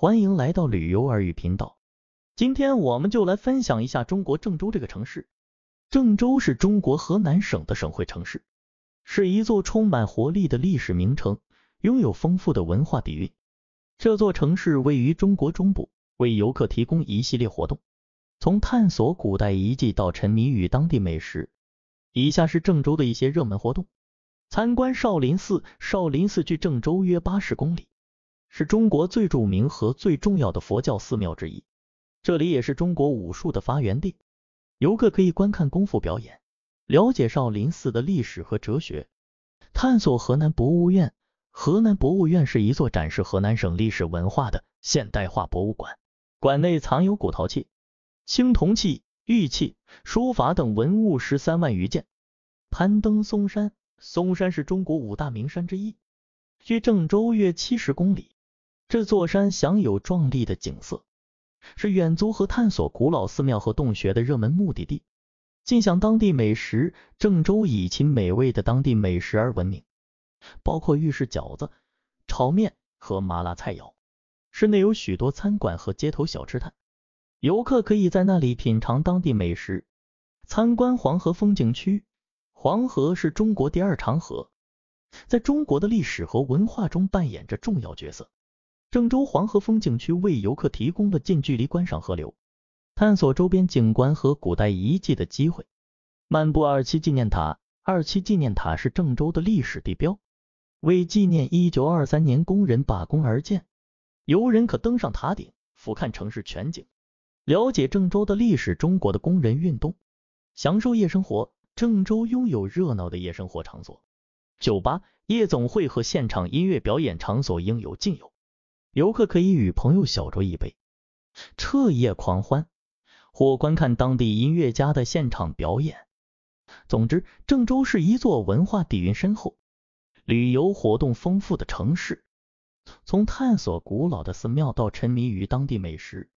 欢迎来到旅游耳语频道，今天我们就来分享一下中国郑州这个城市。郑州是中国河南省的省会城市，是一座充满活力的历史名城，拥有丰富的文化底蕴。这座城市位于中国中部，为游客提供一系列活动，从探索古代遗迹到沉迷于当地美食。以下是郑州的一些热门活动：参观少林寺，少林寺距郑州约八十公里。是中国最著名和最重要的佛教寺庙之一，这里也是中国武术的发源地。游客可以观看功夫表演，了解少林寺的历史和哲学，探索河南博物院。河南博物院是一座展示河南省历史文化的现代化博物馆，馆内藏有古陶器、青铜器、玉器、书法等文物十三万余件。攀登嵩山，嵩山是中国五大名山之一，距郑州约七十公里。这座山享有壮丽的景色，是远足和探索古老寺庙和洞穴的热门目的地。尽享当地美食，郑州以其美味的当地美食而闻名，包括豫式饺子、炒面和麻辣菜肴。市内有许多餐馆和街头小吃摊，游客可以在那里品尝当地美食。参观黄河风景区，黄河是中国第二长河，在中国的历史和文化中扮演着重要角色。郑州黄河风景区为游客提供了近距离观赏河流、探索周边景观和古代遗迹的机会。漫步二七纪念塔，二七纪念塔是郑州的历史地标，为纪念一九二三年工人罢工而建。游人可登上塔顶，俯瞰城市全景，了解郑州的历史。中国的工人运动，享受夜生活。郑州拥有热闹的夜生活场所，酒吧、夜总会和现场音乐表演场所应有尽有。游客可以与朋友小酌一杯，彻夜狂欢，或观看当地音乐家的现场表演。总之，郑州是一座文化底蕴深厚、旅游活动丰富的城市。从探索古老的寺庙到沉迷于当地美食，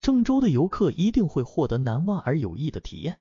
郑州的游客一定会获得难忘而有益的体验。